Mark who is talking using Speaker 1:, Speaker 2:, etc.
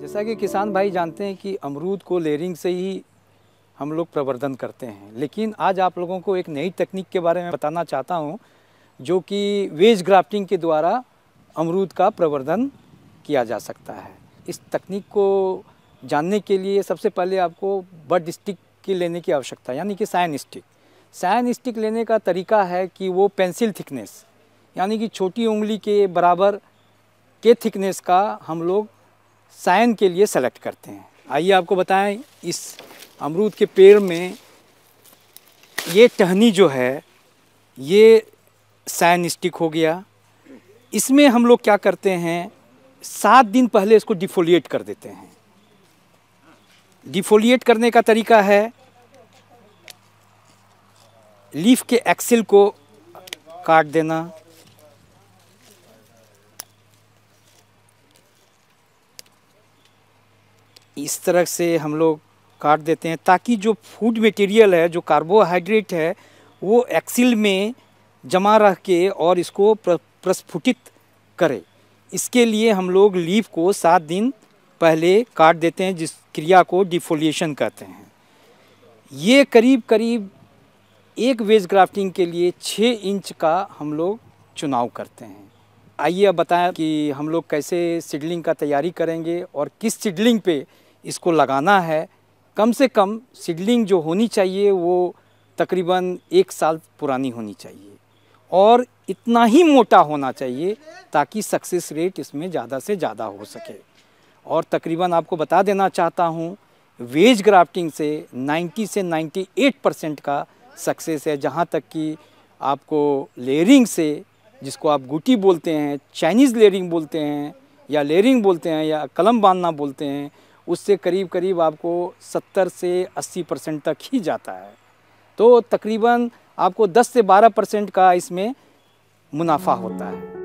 Speaker 1: जैसा कि किसान भाई
Speaker 2: जानते हैं कि अमरूद को लेयरिंग से ही हम लोग प्रवर्धन करते हैं लेकिन आज आप लोगों को एक नई तकनीक के बारे में बताना चाहता हूँ जो कि वेज ग्राफ्टिंग के द्वारा अमरूद का प्रवर्धन किया जा सकता है इस तकनीक को जानने के लिए सबसे पहले आपको बर्ड स्टिक की लेने की आवश्यकता है यानी कि साइन स्टिक साइन स्टिक लेने का तरीका है कि वो पेंसिल थिकनेस यानी कि छोटी उंगली के बराबर के थिकनेस का हम लोग साइन के लिए सेलेक्ट करते हैं आइए आपको बताएं इस अमरूद के पेड़ में ये टहनी जो है ये साइन स्टिक हो गया इसमें हम लोग क्या करते हैं सात दिन पहले इसको डिफोलिएट कर देते हैं डिफोलिएट करने का तरीका है लीफ के एक्सेल को काट देना इस तरह से हम लोग काट देते हैं ताकि जो फूड मटेरियल है जो कार्बोहाइड्रेट है वो एक्सिल में जमा रह के और इसको प्रस्फुटित करे इसके लिए हम लोग लीफ को सात दिन पहले काट देते हैं जिस क्रिया को डिफोलिएशन कहते हैं ये करीब करीब एक वेज ग्राफ्टिंग के लिए छः इंच का हम लोग चुनाव करते हैं आइए अब बताएं कि हम लोग कैसे सीडलिंग का तैयारी करेंगे और किस सीडलिंग पे इसको लगाना है कम से कम सीडलिंग जो होनी चाहिए वो तकरीबन एक साल पुरानी होनी चाहिए और इतना ही मोटा होना चाहिए ताकि सक्सेस रेट इसमें ज़्यादा से ज़्यादा हो सके और तकरीबन आपको बता देना चाहता हूँ वेज ग्राफ्टिंग से 90 से 98 परसेंट का सक्सेस है जहाँ तक कि आपको लेयरिंग से जिसको आप गुटी बोलते हैं चाइनीज़ लेयरिंग बोलते हैं या लेयरिंग बोलते हैं या कलम बांधना बोलते हैं उससे करीब करीब आपको 70 से 80 परसेंट तक ही जाता है तो तकरीबन आपको 10 से 12 परसेंट का इसमें मुनाफा होता है